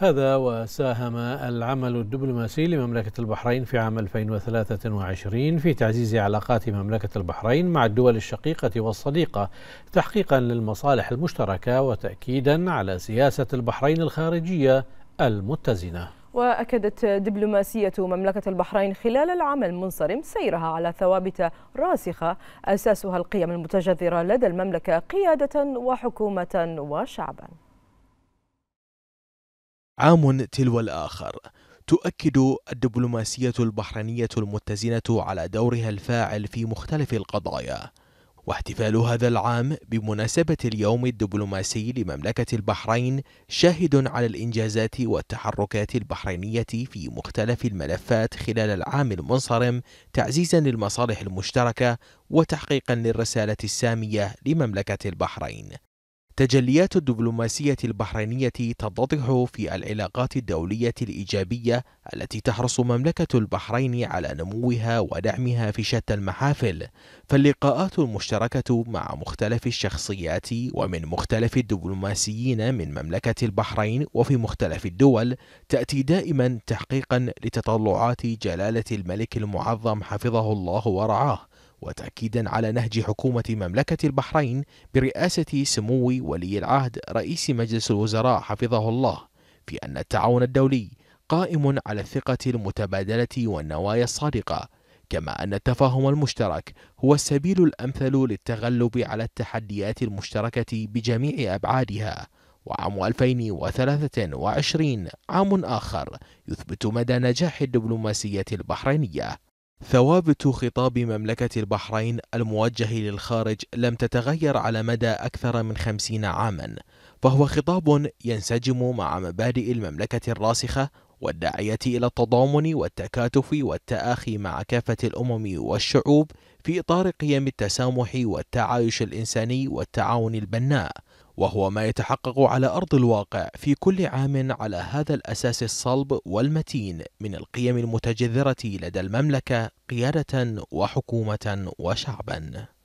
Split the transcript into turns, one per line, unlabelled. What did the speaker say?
هذا وساهم العمل الدبلوماسي
لمملكة البحرين في عام 2023 في تعزيز علاقات مملكة البحرين مع الدول الشقيقة والصديقة تحقيقا للمصالح المشتركة وتأكيدا على سياسة البحرين الخارجية المتزنة
وأكدت دبلوماسية مملكة البحرين خلال العام المنصرم سيرها على ثوابت راسخة أساسها القيم المتجذرة لدى المملكة قيادة وحكومة وشعبا
عام تلو الآخر تؤكد الدبلوماسية البحرينية المتزنة على دورها الفاعل في مختلف القضايا واحتفال هذا العام بمناسبة اليوم الدبلوماسي لمملكة البحرين شاهد على الإنجازات والتحركات البحرينية في مختلف الملفات خلال العام المنصرم تعزيزا للمصالح المشتركة وتحقيقا للرسالة السامية لمملكة البحرين تجليات الدبلوماسية البحرينية تتضح في العلاقات الدولية الإيجابية التي تحرص مملكة البحرين على نموها ودعمها في شتى المحافل، فاللقاءات المشتركة مع مختلف الشخصيات ومن مختلف الدبلوماسيين من مملكة البحرين وفي مختلف الدول تأتي دائما تحقيقا لتطلعات جلالة الملك المعظم حفظه الله ورعاه وتأكيدا على نهج حكومة مملكة البحرين برئاسة سمو ولي العهد رئيس مجلس الوزراء حفظه الله في أن التعاون الدولي قائم على الثقة المتبادلة والنوايا الصادقة كما أن التفاهم المشترك هو السبيل الأمثل للتغلب على التحديات المشتركة بجميع أبعادها وعام 2023 عام آخر يثبت مدى نجاح الدبلوماسية البحرينية ثوابت خطاب مملكة البحرين الموجه للخارج لم تتغير على مدى أكثر من خمسين عاما فهو خطاب ينسجم مع مبادئ المملكة الراسخة والداعية إلى التضامن والتكاتف والتآخي مع كافة الأمم والشعوب في إطار قيم التسامح والتعايش الإنساني والتعاون البناء وهو ما يتحقق على أرض الواقع في كل عام على هذا الأساس الصلب والمتين من القيم المتجذرة لدى المملكة قيادة وحكومة وشعبا